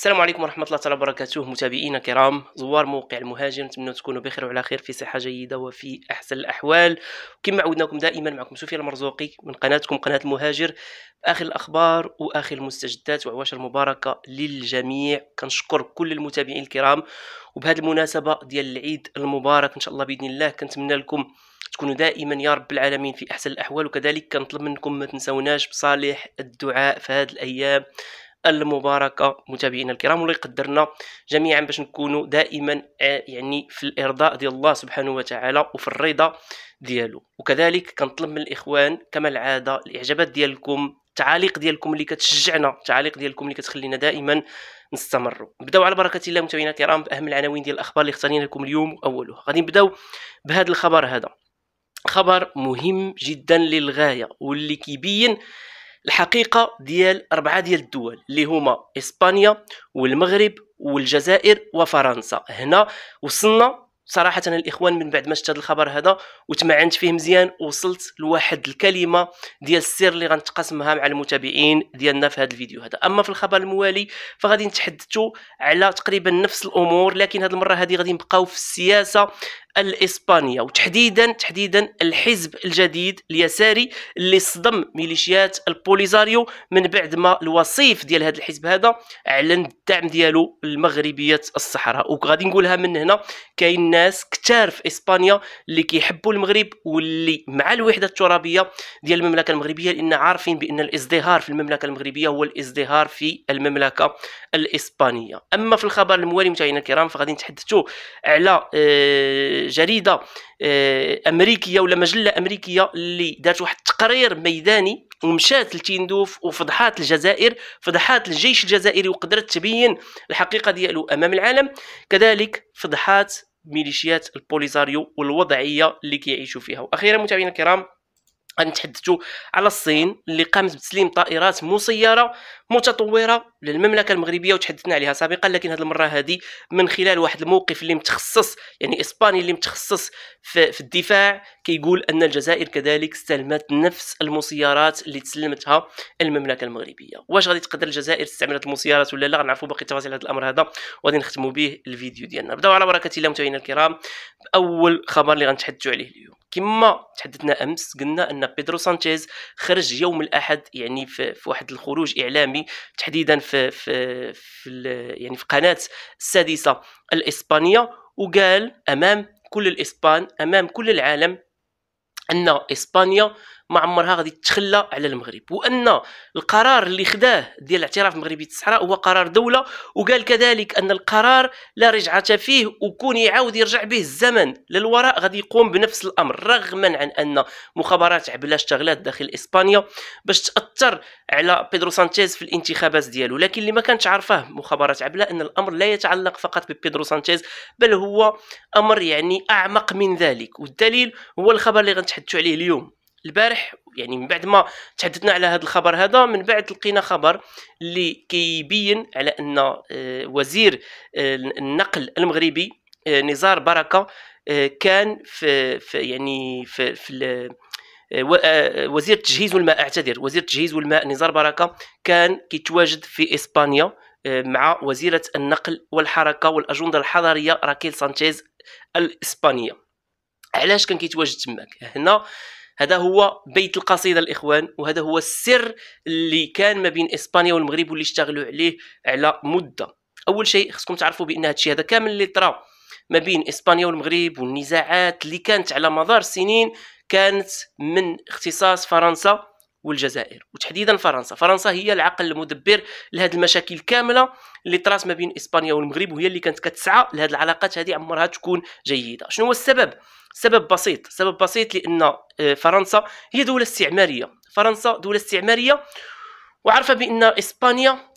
السلام عليكم ورحمة الله تعالى وبركاته متابعينا الكرام زوار موقع المهاجر نتمنى تكونوا بخير وعلى خير في صحة جيدة وفي أحسن الأحوال كما عودناكم دائما معكم سفيان المرزوقي من قناتكم قناة المهاجر آخر الأخبار وآخر المستجدات وعواشر المباركة للجميع كنشكر كل المتابعين الكرام وبهذه المناسبة ديال العيد المبارك إن شاء الله بإذن الله كنتمنى لكم تكونوا دائما يا رب العالمين في احسن الاحوال وكذلك كنطلب منكم ما تنسوناش بصالح الدعاء في هذه الايام المباركه متابعينا الكرام والله يقدرنا جميعا باش نكونوا دائما آه، يعني في الارضاء ديال الله سبحانه وتعالى وفي الرضا ديالو وكذلك كنطلب من الاخوان كما العاده الاعجابات ديالكم التعاليق ديالكم اللي كتشجعنا التعاليق ديالكم اللي كتخلينا دائما نستمروا نبداو على بركه الله متابعينا الكرام باهم العناوين ديال الاخبار اللي اختارينا لكم اليوم اولها غادي نبداو بهذا الخبر هذا خبر مهم جدا للغايه واللي كيبين الحقيقه ديال اربعه ديال الدول اللي هما اسبانيا والمغرب والجزائر وفرنسا هنا وصلنا صراحة الإخوان من بعد ما شفت الخبر هذا وتمعنت فيه مزيان وصلت لواحد الكلمة ديال السر اللي غنتقاسمها مع المتابعين ديالنا في هذا الفيديو هذا أما في الخبر الموالي فغادي نتحدثوا على تقريبا نفس الأمور لكن هذه المرة هذه غادي نبقاو في السياسة الإسبانية وتحديدا تحديدا الحزب الجديد اليساري اللي صدم ميليشيات البوليزاريو من بعد ما الوصيف ديال هذا الحزب هذا اعلن الدعم ديالو لمغربية الصحراء وغادي نقولها من هنا كاين ناس كتار في اسبانيا اللي كيحبوا المغرب واللي مع الوحدة الترابية ديال المملكة المغربية لان عارفين بان الازدهار في المملكة المغربية هو الازدهار في المملكة الاسبانية اما في الخبر الموالي متابعينا الكرام فغادي نتحدثوا على آه جريده آه، امريكيه ولا مجله امريكيه اللي دارت واحد التقرير ميداني ومشات لتندوف وفضحات الجزائر فضحات الجيش الجزائري وقدرت تبين الحقيقه ديالو امام العالم كذلك فضحات ميليشيات البوليزاريو والوضعيه اللي كيعيشوا فيها واخيرا متابعينا الكرام غنتحدثوا على الصين اللي قامت بتسليم طائرات مسيره متطوره للمملكه المغربيه وتحدثنا عليها سابقا لكن هذه المره هذه من خلال واحد الموقف اللي متخصص يعني اسباني اللي متخصص في, في الدفاع كيقول ان الجزائر كذلك استلمت نفس المسيرات اللي تسلمتها المملكه المغربيه واش غادي تقدر الجزائر استعملت المسيرات ولا لا غنعرفوا باقي تفاصيل هذا الامر هذا وغادي نختموا به الفيديو ديالنا نبداو على بركه الله متابعينا الكرام باول خبر اللي غنتحدثوا عليه اليوم كما تحدثنا امس قلنا ان بيدرو سانشيز خرج يوم الاحد يعني في, في واحد الخروج اعلامي تحديدا في في, في يعني في قناه السادسه الاسبانيه وقال امام كل الاسبان امام كل العالم ان اسبانيا ما عمرها غادي تخلى على المغرب وان القرار اللي خداه ديال الاعتراف المغربي بالصحراء هو قرار دوله وقال كذلك ان القرار لا رجعه فيه وكون يعاود يرجع به الزمن للوراء غادي يقوم بنفس الامر رغما عن ان مخابرات عبلا اشتغلات داخل اسبانيا باش تاثر على بيدرو سانشيز في الانتخابات ديالو لكن اللي ما كانتش عارفاه مخابرات عبلا ان الامر لا يتعلق فقط ببيدرو سانشيز بل هو امر يعني اعمق من ذلك والدليل هو الخبر اللي غنتحدثوا عليه اليوم البارح يعني من بعد ما تحدثنا على هذا الخبر هذا من بعد لقينا خبر اللي كيبين على ان آه، وزير آه، النقل المغربي آه، نزار بركه كان في, في يعني في, في وزير التجهيز والماء اعتذر وزير التجهيز والماء نزار بركه كان كيتواجد في اسبانيا مع وزيره النقل والحركه والاجنده الحضريه راكيل سانشيز الاسبانيه علاش كان كيتواجد تماك هنا هذا هو بيت القصيدة الإخوان وهذا هو السر اللي كان ما بين إسبانيا والمغرب واللي اشتغلوا عليه على مدة أول شيء خصكم تعرفوا بأن هذا الشيء هذا كامل اللي طرا ما بين إسبانيا والمغرب والنزاعات اللي كانت على مدار سنين كانت من اختصاص فرنسا والجزائر وتحديدا فرنسا فرنسا هي العقل المدبر لهذه المشاكل كامله اللي طرات ما بين اسبانيا والمغرب وهي اللي كانت كتسعى لهذه العلاقات هذه عمرها تكون جيده شنو هو السبب سبب بسيط سبب بسيط لان آه، فرنسا هي دوله استعماريه فرنسا دوله استعماريه وعارفه بان اسبانيا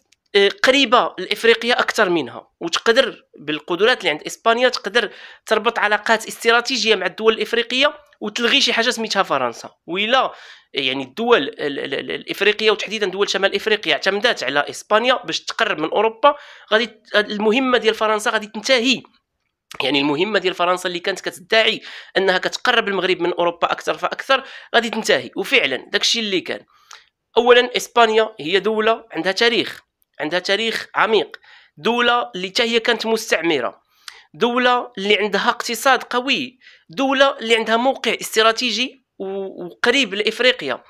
قريبه لافريقيا اكثر منها وتقدر بالقدرات اللي عند اسبانيا تقدر تربط علاقات استراتيجيه مع الدول الافريقيه وتلغي شي حاجه سميتها فرنسا ولا يعني الدول الافريقيه وتحديدا دول شمال افريقيا اعتمدات على اسبانيا باش تقرب من اوروبا غادي المهمه ديال فرنسا غادي تنتهي يعني المهمه ديال فرنسا اللي كانت كتدعي انها كتقرب المغرب من اوروبا اكثر فاكثر غادي تنتهي وفعلا داكشي اللي كان اولا اسبانيا هي دوله عندها تاريخ عندها تاريخ عميق دولة اللي هي كانت مستعمرة دولة اللي عندها اقتصاد قوي دولة اللي عندها موقع استراتيجي وقريب لافريقيا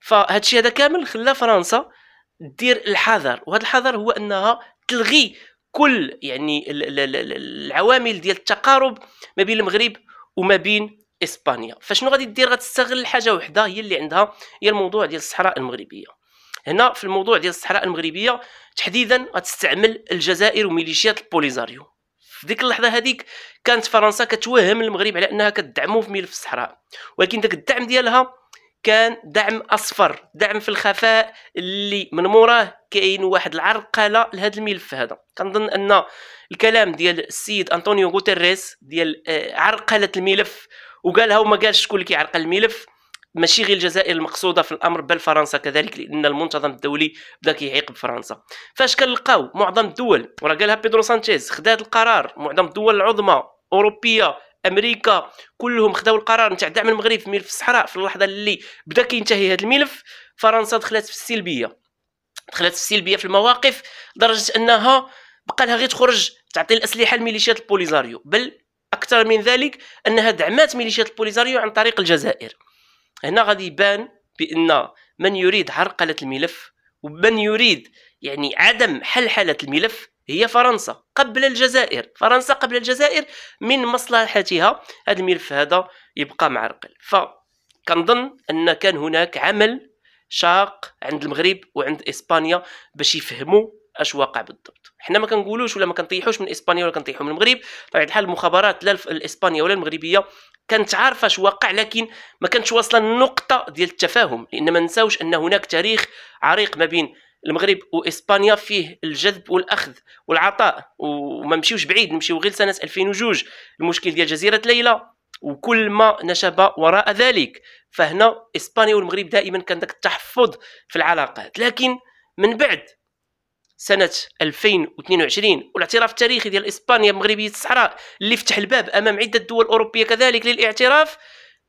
فهذا هذا كامل خلى فرنسا دير الحذر وهذا الحذر هو انها تلغي كل يعني العوامل ديال التقارب ما بين المغرب وما بين اسبانيا فشنو غادي دير غتستغل حاجه وحده هي اللي عندها هي الموضوع ديال الصحراء المغربيه هنا في الموضوع ديال الصحراء المغربيه تحديدا غتستعمل الجزائر وميليشيات البوليزاريو في ديك اللحظه هذيك كانت فرنسا كتوهم المغرب على انها كتدعمو في ملف الصحراء ولكن داك الدعم ديالها كان دعم اصفر دعم في الخفاء اللي من موراه كاين واحد العرقله لهذا الملف هذا كنظن ان الكلام ديال السيد انطونيو غوتيريس ديال آه، عرقله الملف وقالها وما قالش شكون اللي كيعرقل الملف ماشي غير الجزائر المقصوده في الامر بل فرنسا كذلك لان المنتظم الدولي بدا كيعيق بفرنسا فاش كنلقاو معظم الدول وراه قالها بيدرو سانشيز هذا القرار معظم الدول العظمى اوروبيه امريكا كلهم خداو القرار نتاع دعم المغرب في ملف الصحراء في اللحظه اللي بدا كينتهي هذا الملف فرنسا دخلت في السلبيه دخلت في السلبيه في المواقف لدرجه انها بقى لها غير تخرج تعطي الاسلحه لميليشيات البوليزاريو بل اكثر من ذلك انها دعمات ميليشيات البوليزاريو عن طريق الجزائر هنا غادي يبان بان من يريد عرقله الملف ومن يريد يعني عدم حلحله الملف هي فرنسا قبل الجزائر فرنسا قبل الجزائر من مصلحتها هذا الملف هذا يبقى معرقل فكنظن ان كان هناك عمل شاق عند المغرب وعند اسبانيا باش يفهموا اش واقع بالضبط حنا ما كنقولوش ولا ما كنطيحوش من اسبانيا ولا كنطيحوا من المغرب طبيعه الحال المخابرات لا الاسبانيه ولا المغربيه كانت عارفه اش واقع لكن ما كانتش واصله النقطه ديال التفاهم لان ما نساوش ان هناك تاريخ عريق ما بين المغرب واسبانيا فيه الجذب والاخذ والعطاء وما نمشيوش بعيد نمشيو غير سنه 2002 المشكل ديال جزيره ليلى وكل ما نشب وراء ذلك فهنا اسبانيا والمغرب دائما كان ذاك التحفظ في العلاقات لكن من بعد سنه 2022 والاعتراف التاريخي ديال اسبانيا بمغربيه الصحراء اللي فتح الباب امام عده دول اوروبيه كذلك للاعتراف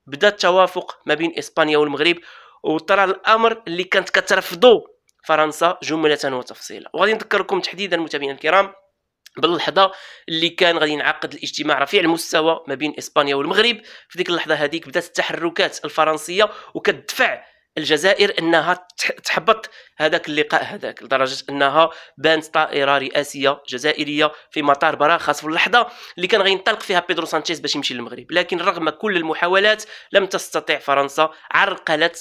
بدا التوافق ما بين اسبانيا والمغرب وطرا الامر اللي كانت كترفضه فرنسا جمله وتفصيلا وغادي نذكركم تحديدا متابعينا الكرام باللحظه اللي كان غادي ينعقد الاجتماع رفيع المستوى ما بين اسبانيا والمغرب في ديك اللحظه هذيك بدات التحركات الفرنسيه وكتدفع الجزائر انها تحبط هذاك اللقاء هذاك لدرجه انها بانت طائره رئاسيه جزائريه في مطار خاص في اللحظه اللي كان غينطلق فيها بيدرو سانشيز باش يمشي للمغرب لكن رغم كل المحاولات لم تستطع فرنسا عرقله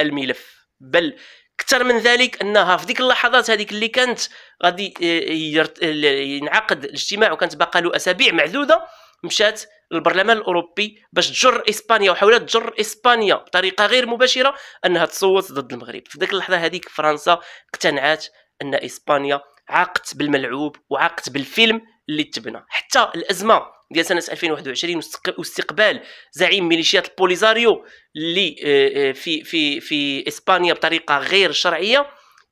الملف بل اكثر من ذلك انها في ديك اللحظات هذيك اللي كانت غادي آه، ينعقد الاجتماع وكانت باقى له اسابيع معدوده مشات للبرلمان الاوروبي باش تجر اسبانيا وحاولت تجر اسبانيا بطريقه غير مباشره انها تصوت ضد المغرب في ذاك اللحظه هذيك فرنسا اقتنعت ان اسبانيا عاقت بالملعوب وعاقت بالفيلم اللي تبنى حتى الازمه ديال سنه 2021 واستقبال زعيم ميليشيات البوليزاريو اللي آه، آه، في في في اسبانيا بطريقه غير شرعيه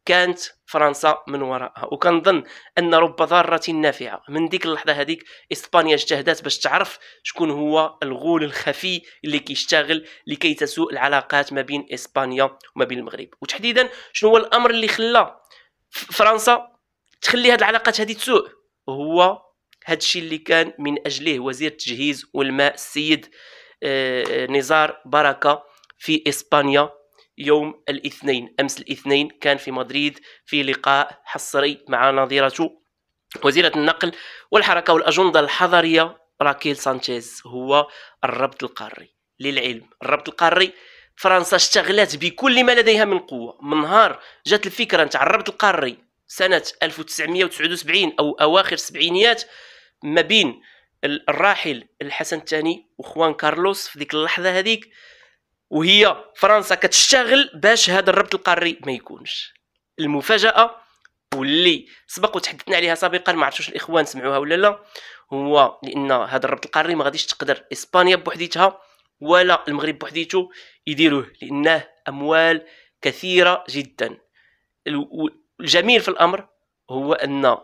كانت فرنسا من وراءها وكنظن ان رب ضاره نافعه من ديك اللحظه هذيك اسبانيا اجتهدت باش تعرف شكون هو الغول الخفي اللي كيشتغل لكي تسوء العلاقات ما بين اسبانيا وما بين المغرب وتحديدا شنو هو الامر اللي خلى فرنسا تخلي هذه العلاقات هذه تسوء هو هذا الشيء اللي كان من اجله وزير التجهيز والماء السيد آه، آه، نزار بركه في اسبانيا يوم الاثنين امس الاثنين كان في مدريد في لقاء حصري مع نظيرته وزيره النقل والحركه والاجنده الحضريه راكيل سانشيز هو الربط القاري للعلم الربط القاري فرنسا اشتغلت بكل ما لديها من قوه من نهار جات الفكره نتاع الربط القاري سنه 1979 او اواخر السبعينيات ما بين الراحل الحسن الثاني وخوان كارلوس في ذيك اللحظه هذيك وهي فرنسا كتشتغل باش هذا الربط القاري ما يكونش المفاجاه واللي سبق وتحدثنا عليها سابقا ما عرفتوش الاخوان سمعوها ولا لا هو لان هذا الربط القاري ما غاديش تقدر اسبانيا بوحديتها ولا المغرب بوحديته يديروه لانه اموال كثيره جدا الجميل في الامر هو ان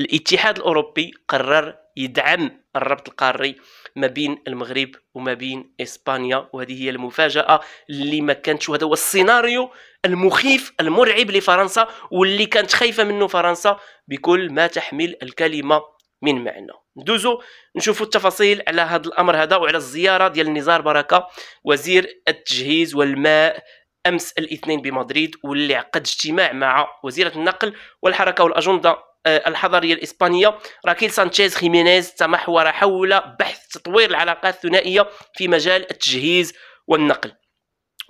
الاتحاد الاوروبي قرر يدعم الربط القاري ما بين المغرب وما بين اسبانيا وهذه هي المفاجاه اللي ما كانتش وهذا هو السيناريو المخيف المرعب لفرنسا واللي كانت خايفه منه فرنسا بكل ما تحمل الكلمه من معنى ندوزو نشوفوا التفاصيل على هذا الامر هذا وعلى الزياره ديال نزار بركه وزير التجهيز والماء امس الاثنين بمدريد واللي عقد اجتماع مع وزيره النقل والحركه والاجنده آه، الحضاريه الاسبانيه راكيل سانشيز خيمينيز تمحور حول بحث تطوير العلاقات الثنائيه في مجال التجهيز والنقل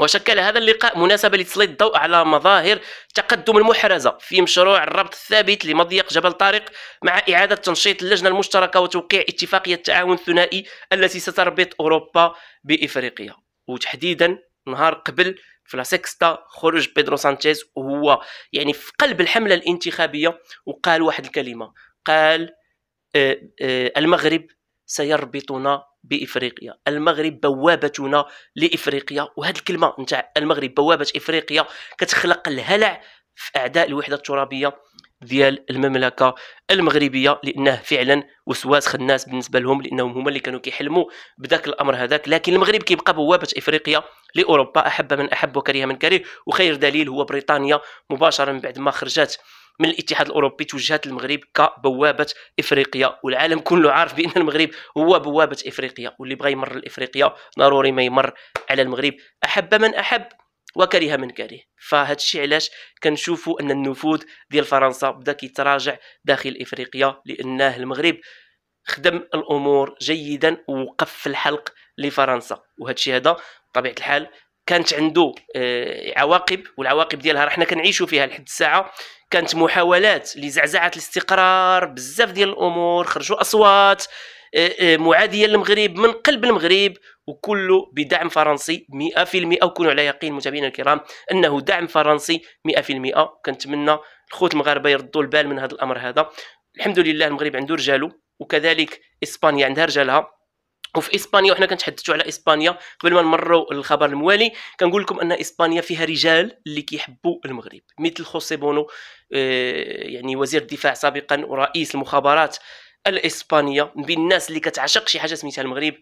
وشكل هذا اللقاء مناسبة لتسليط الضوء على مظاهر تقدم المحرزة في مشروع الربط الثابت لمضيق جبل طارق مع إعادة تنشيط اللجنة المشتركة وتوقيع اتفاقية التعاون الثنائي التي ستربط أوروبا بإفريقيا وتحديدا نهار قبل في لا سيكستا خرج بيدرو سانشيز وهو يعني في قلب الحمله الانتخابيه وقال واحد الكلمه قال آه، آه، المغرب سيربطنا بافريقيا المغرب بوابتنا لافريقيا وهذه الكلمه نتاع المغرب بوابه افريقيا كتخلق الهلع في اعداء الوحده الترابيه ديال المملكه المغربيه لانه فعلا وسواس الناس بالنسبه لهم لانهم هما اللي كانوا كيحلموا بذاك الامر هذاك لكن المغرب كيبقى بوابه افريقيا لاوروبا احب من احب وكره من كره وخير دليل هو بريطانيا مباشره من بعد ما خرجت من الاتحاد الاوروبي توجهت المغرب كبوابه افريقيا والعالم كله عارف بان المغرب هو بوابه افريقيا واللي بغى يمر لافريقيا ضروري ما يمر على المغرب احب من احب وكره من كاره فهذا الشيء علاش كنشوفوا ان النفوذ ديال فرنسا بدا كيتراجع داخل افريقيا لانه المغرب خدم الامور جيدا ووقف في الحلق لفرنسا وهذا الشيء هذا بطبيعه الحال كانت عنده آه، عواقب والعواقب ديالها راه حنا كنعيشوا فيها لحد الساعه كانت محاولات لزعزعه الاستقرار بزاف ديال الامور خرجوا اصوات آه، آه، معاديه للمغرب من قلب المغرب وكله بدعم فرنسي 100% وكونوا على يقين متابعينا الكرام انه دعم فرنسي 100% كنتمنى الخوت المغاربه يردوا البال من هذا الامر هذا الحمد لله المغرب عنده رجاله وكذلك اسبانيا عندها رجالها وفي اسبانيا وحنا كنتحدثوا على اسبانيا قبل ما نمروا للخبر الموالي كنقول لكم ان اسبانيا فيها رجال اللي كيحبوا المغرب مثل خوسي بونو آه، يعني وزير الدفاع سابقا ورئيس المخابرات الاسبانيه من بين الناس اللي كتعشق شي حاجه سميتها المغرب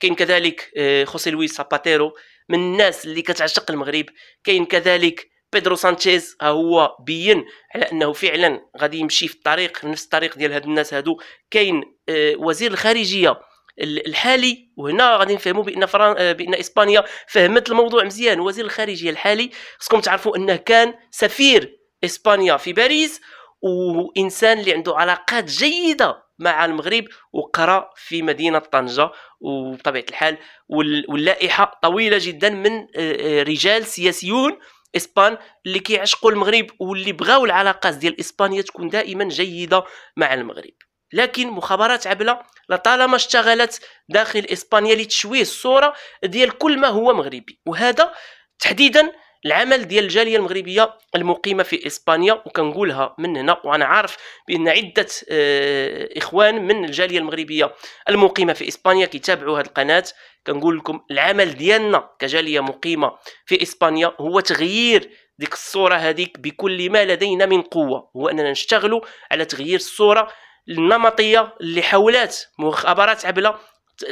كاين كذلك آه، خوسي لويس ساباتيرو من الناس اللي كتعشق المغرب كاين كذلك بيدرو سانشيز ها هو بين على انه فعلا غادي يمشي في الطريق نفس الطريق ديال هاد الناس هادو كاين آه، وزير الخارجيه الحالي وهنا غادي نفهموا بان فران... آه، بان اسبانيا فهمت الموضوع مزيان وزير الخارجيه الحالي خصكم تعرفوا انه كان سفير اسبانيا في باريس وانسان اللي عنده علاقات جيده مع المغرب وقرا في مدينه طنجه وبطبيعه الحال واللائحه طويله جدا من آه، آه، رجال سياسيون اسبان اللي كيعشقوا المغرب واللي بغاو العلاقات ديال اسبانيا تكون دائما جيده مع المغرب لكن مخابرات عبله لطالما اشتغلت داخل اسبانيا لتشويه الصوره ديال كل ما هو مغربي وهذا تحديدا العمل ديال الجاليه المغربيه المقيمه في اسبانيا وكنقولها من هنا وانا عارف بان عده آه، اخوان من الجاليه المغربيه المقيمه في اسبانيا كيتابعوا هذه القناه كنقول لكم العمل ديالنا كجاليه مقيمه في اسبانيا هو تغيير ديك الصوره هذيك بكل ما لدينا من قوه هو اننا نشتغلوا على تغيير الصوره النمطيه اللي حاولات مخابرات عبله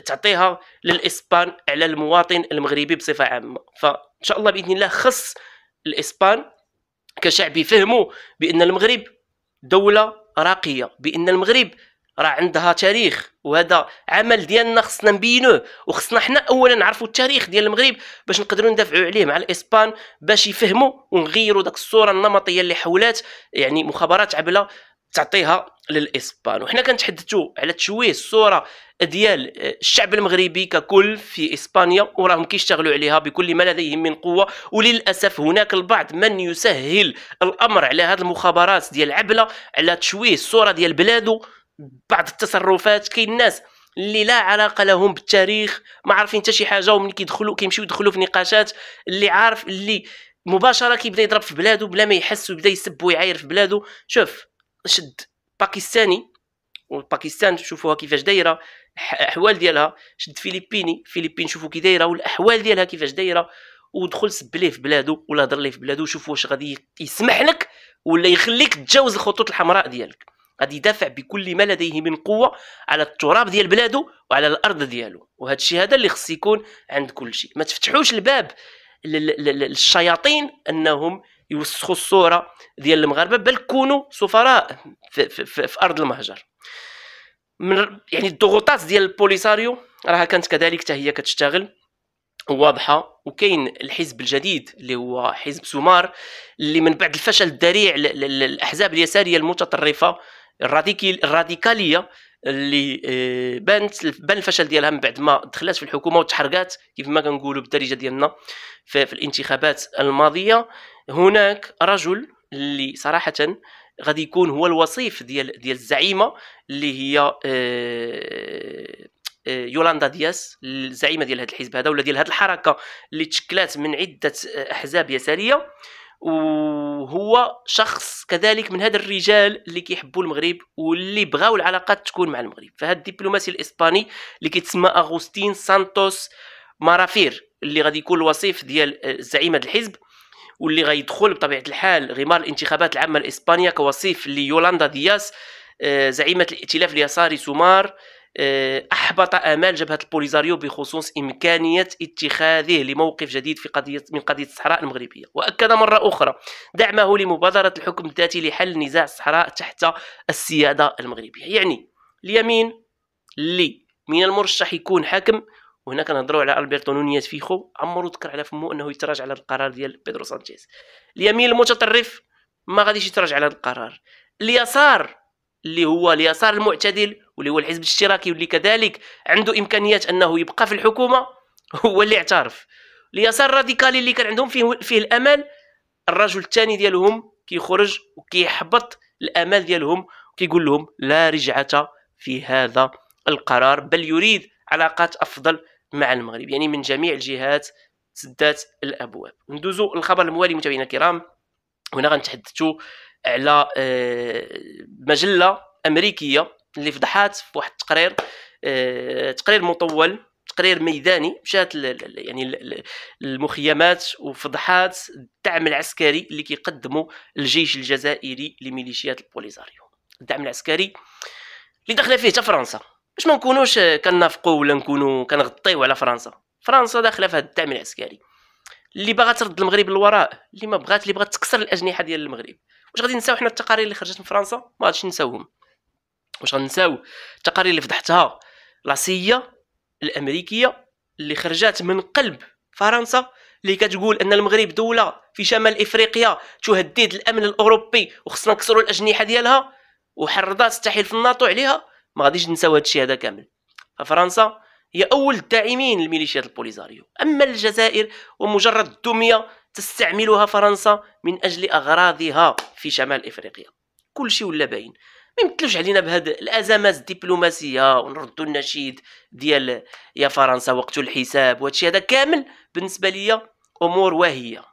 تعطيها للاسبان على المواطن المغربي بصفه عامه ف ان شاء الله باذن الله خص الاسبان كشعب يفهموا بان المغرب دوله راقيه بان المغرب راه عندها تاريخ وهذا عمل ديالنا خصنا نبينوه وخصنا حنا اولا نعرفوا التاريخ ديال المغرب باش نقدروا ندافعوا عليه مع الاسبان باش يفهموا ونغيروا داك الصوره النمطيه اللي حولات يعني مخابرات عبله تعطيها للاسبان وحنا كنتحدثوا على تشويه الصوره ديال الشعب المغربي ككل في اسبانيا وراهم كيشتغلوا عليها بكل ما لديهم من قوه وللاسف هناك البعض من يسهل الامر على هذه المخابرات ديال عبله على تشويه الصوره ديال بلاده بعض التصرفات كاين الناس اللي لا علاقه لهم بالتاريخ ما عارفين حتى شي حاجه ومن كيدخلوا كيمشيو يدخلوا في نقاشات اللي عارف اللي مباشره كيبدا يضرب في بلاده بلا ما يحس ويبدا يسب ويعاير في بلاده شوف شد باكستاني والباكستان شوفوها كيفاش دايره الاحوال ديالها شد فيليبيني فيليبين شوفوا كي دايره والاحوال ديالها كيفاش دايره ودخل سب ليه في بلادو ولا هضر ليه في بلادو شوف واش غادي يسمح لك ولا يخليك تجاوز الخطوط الحمراء ديالك غادي يدافع بكل ما لديه من قوه على التراب ديال بلادو وعلى الارض ديالو وهذا الشيء هذا اللي خص يكون عند كل شيء ما تفتحوش الباب للشياطين انهم يوسخوا الصوره ديال المغاربه بل كونوا سفراء في, في, في, في ارض المهجر من يعني الضغوطات ديال البوليساريو راها كانت كذلك حتى هي كتشتغل واضحه وكاين الحزب الجديد اللي هو حزب سومار اللي من بعد الفشل الذريع للاحزاب اليساريه المتطرفه الراديكاليه اللي آه، بانت بان الفشل ديالها من بعد ما دخلت في الحكومه وتحرقات كيف ما كنقولوا بالدارجه ديالنا في, في الانتخابات الماضيه هناك رجل اللي صراحه غادي يكون هو الوصيف ديال ديال الزعيمه اللي هي آه، آه، يولاندا دياس الزعيمه ديال هذا الحزب هذا ولا ديال هذه الحركه اللي تشكلات من عده احزاب يساريه وهو شخص كذلك من هذا الرجال اللي كيحبوا المغرب واللي بغاو العلاقات تكون مع المغرب فهاد الدبلوماسي الاسباني اللي كيتسمى اغوستين سانتوس مارافير اللي غادي يكون الوصيف ديال زعيم الحزب واللي غيدخل بطبيعه الحال غمار الانتخابات العامه الاسبانيه كوصيف ليولاندا دياس آه، زعيمه الائتلاف اليساري سومار آه، احبط امال جبهه البوليزاريو بخصوص امكانيه اتخاذه لموقف جديد في قضيه من قضيه الصحراء المغربيه واكد مره اخرى دعمه لمبادره الحكم الذاتي لحل نزاع الصحراء تحت السياده المغربيه يعني اليمين اللي من المرشح يكون حاكم وهنا كنهضروا على البرتو نونيز فيخو عمرو ذكر على فمو انه يتراجع على القرار ديال بيدرو سانشيز اليمين المتطرف ما غاديش يتراجع على القرار اليسار اللي هو اليسار المعتدل واللي هو الحزب الاشتراكي واللي كذلك عنده امكانيات انه يبقى في الحكومه هو اللي اعترف اليسار الراديكالي اللي كان عندهم فيه فيه الامل الرجل الثاني ديالهم كيخرج وكيحبط الامال ديالهم وكيقول لهم لا رجعه في هذا القرار بل يريد علاقات افضل مع المغرب يعني من جميع الجهات سدات الابواب ندوزو الخبر الموالي متابعينا الكرام هنا غنتحدثوا على آه، مجله امريكيه اللي فضحات في واحد التقرير آه، تقرير مطول تقرير ميداني مشات يعني المخيمات وفضحات الدعم العسكري اللي كيقدمه الجيش الجزائري لميليشيات البوليزاريو الدعم العسكري اللي داخله فيه حتى فرنسا باش ما نكونوش كنافقوا ولا نكونوا كنغطيو على فرنسا فرنسا داخله في هذا الدعم العسكري اللي باغا ترد المغرب للوراء اللي ما بغات اللي بغات تكسر الاجنحه ديال المغرب واش غادي نساو حنا التقارير اللي خرجت من فرنسا ما غاديش نساوهم واش غنساو التقارير اللي فضحتها لاسيه الامريكيه اللي خرجات من قلب فرنسا اللي كتقول ان المغرب دوله في شمال افريقيا تهدد الامن الاوروبي وخصنا نكسروا الاجنحه ديالها وحرضات التحيل في الناطو عليها ما غاديش نساو هادشي هذا كامل ففرنسا هي اول الداعمين لميليشيات البوليزاريو اما الجزائر ومجرد دميه تستعملها فرنسا من اجل اغراضها في شمال افريقيا كل شيء ولا باين ما يمثلوش علينا بهاد الازمات الدبلوماسيه ونردوا النشيد ديال يا فرنسا وقت الحساب وهادشي هذا كامل بالنسبه ليا امور واهيه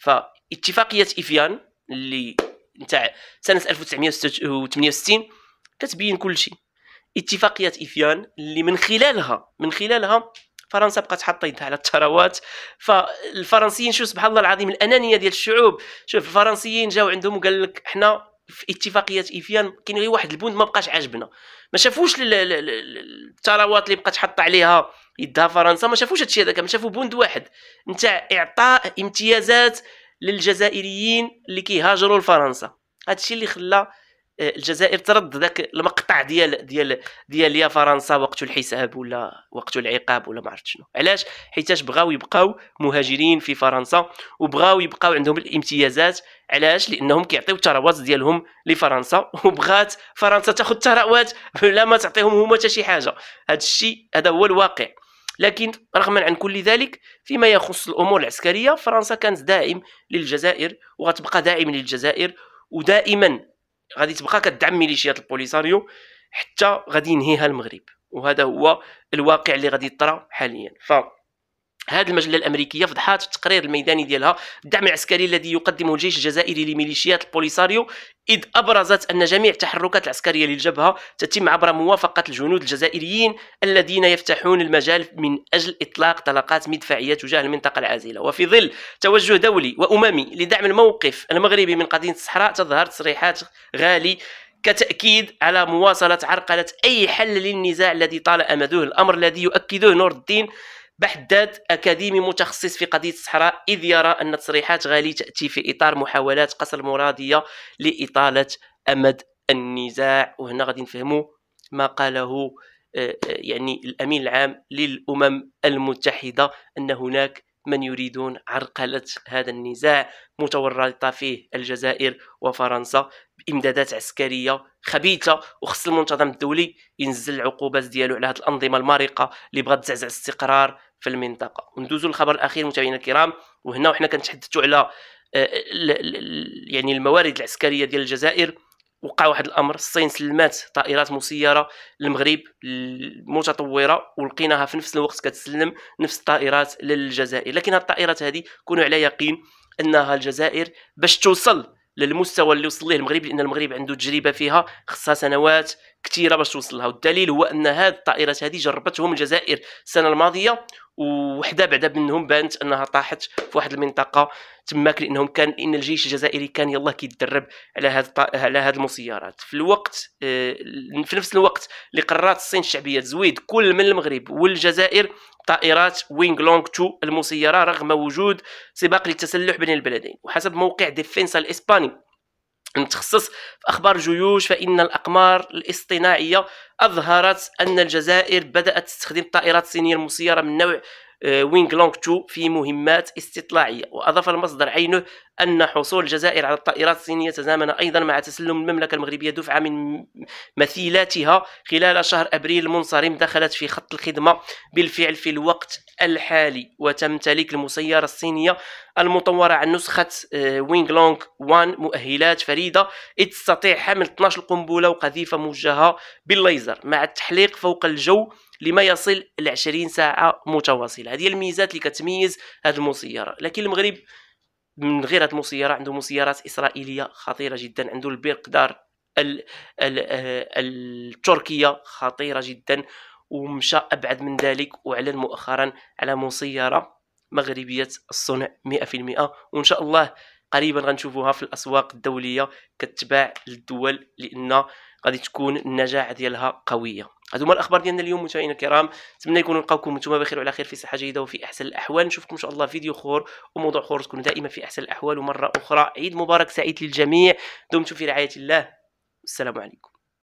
فاتفاقيه افيان اللي نتاع سنه 1968 كتبين كل شيء اتفاقيه افيان اللي من خلالها من خلالها فرنسا بقات حاطه يدها على الثروات فالفرنسيين شوف سبحان الله العظيم الانانيه ديال الشعوب شوف الفرنسيين جاو عندهم وقال لك حنا في اتفاقيه ايفيان كاين غير واحد البند ما بقاش عاجبنا ما شافوش الثروات اللي بقات حاطه عليها يدها فرنسا ما شافوش هادشي هذاك ما شافو بند واحد نتاع اعطاء امتيازات للجزائريين اللي كيهاجروا لفرنسا هادشي اللي خلى آه، الجزائر ترد ذاك المقطع ديال ديال ديال يا فرنسا وقت الحساب ولا وقت العقاب ولا ما عرفت شنو علاش حيتاش بغاو يبقاو مهاجرين في فرنسا وبغاو يبقاو عندهم الامتيازات علاش لانهم كيعطيو الثروات ديالهم لفرنسا وبغات فرنسا تاخذ الثروات بلا ما تعطيهم هما حتى شي حاجه هذا الشيء هذا هو الواقع لكن رغما عن كل ذلك فيما يخص الامور العسكريه فرنسا كانت داعم للجزائر وغتبقى داعم للجزائر ودائما غادي تبقى كدعم ميليشيات البوليساريو حتى غادي ينهيها المغرب وهذا هو الواقع اللي غادي يطرا حاليا ف هذه المجله الامريكيه فضحات في التقرير الميداني ديالها الدعم العسكري الذي يقدمه الجيش الجزائري لميليشيات البوليساريو اذ ابرزت ان جميع التحركات العسكريه للجبهه تتم عبر موافقه الجنود الجزائريين الذين يفتحون المجال من اجل اطلاق طلقات مدفعيه تجاه المنطقه العازله وفي ظل توجه دولي واممي لدعم الموقف المغربي من قضيه الصحراء تظهر تصريحات غالي كتأكيد على مواصلة عرقلة أي حل للنزاع الذي طال أمده الأمر الذي يؤكده نور الدين بحداد ذات أكاديمي متخصص في قضية الصحراء إذ يرى أن التصريحات غالي تأتي في إطار محاولات قصر المرادية لإطالة أمد النزاع وهنا غادي نفهموا ما قاله آه، آه، يعني الأمين العام للأمم المتحدة أن هناك من يريدون عرقلة هذا النزاع متورطة فيه الجزائر وفرنسا بإمدادات عسكرية خبيثة وخص المنتظم الدولي ينزل العقوبات ديالو على هذه الأنظمة المارقة اللي بغات تزعزع الاستقرار في المنطقه وندوزو للخبر الاخير متابعينا الكرام وهنا وحنا كنتحدثوا على آه، يعني الموارد العسكريه ديال الجزائر وقع واحد الامر الصين سلمات طائرات مسيره للمغرب متطوره ولقيناها في نفس الوقت كتسلم نفس الطائرات للجزائر لكن هاد الطائرات هذه كونوا على يقين انها الجزائر باش توصل للمستوى اللي وصل ليه المغرب لان المغرب عنده تجربه فيها خصها سنوات كثيره باش توصل لها والدليل هو ان هذه الطائرات هذه جربتهم الجزائر السنه الماضيه وحده بعدا منهم بانت انها طاحت في واحد المنطقه تماك لانهم كان ان الجيش الجزائري كان يلاه كيتدرب على هذا على هذه المسيرات في الوقت آه، في نفس الوقت اللي قررت الصين الشعبيه تزويد كل من المغرب والجزائر طائرات وينغ لونغ 2 المسيره رغم وجود سباق للتسلح بين البلدين وحسب موقع ديفينسا الاسباني نتخصص في اخبار جيوش فان الاقمار الاصطناعيه اظهرت ان الجزائر بدات تستخدم الطائرات الصينيه المسيره من نوع وينغ لونغ تو في مهمات استطلاعيه واضاف المصدر عينه أن حصول الجزائر على الطائرات الصينية تزامن أيضا مع تسلم المملكة المغربية دفعة من مثيلاتها خلال شهر أبريل المنصرم دخلت في خط الخدمة بالفعل في الوقت الحالي وتمتلك المسيرة الصينية المطورة عن نسخة وينغ لونغ وان مؤهلات فريدة إذ تستطيع حمل 12 قنبلة وقذيفة موجهة بالليزر مع التحليق فوق الجو لما يصل ل 20 ساعة متواصلة هذه الميزات اللي كتميز هذه المسيرة لكن المغرب من غير هذه المسيره عنده مسيرات اسرائيليه خطيره جدا عنده البرقدار آه، التركيه خطيره جدا ومشى ابعد من ذلك واعلن مؤخرا على مسيره مغربيه الصنع 100% وان شاء الله قريبا غنشوفوها في الاسواق الدوليه كتباع للدول لان غادي تكون النجاعه ديالها قويه هذوما الاخبار ديالنا اليوم متابعينا الكرام نتمنى يكونوا نلقاوكم نتوما بخير وعلى خير في صحه جيده وفي احسن الاحوال نشوفكم ان شاء الله فيديو اخر وموضوع اخر تكونوا دائما في احسن الاحوال ومره اخرى عيد مبارك سعيد للجميع دمتم في رعايه الله السلام عليكم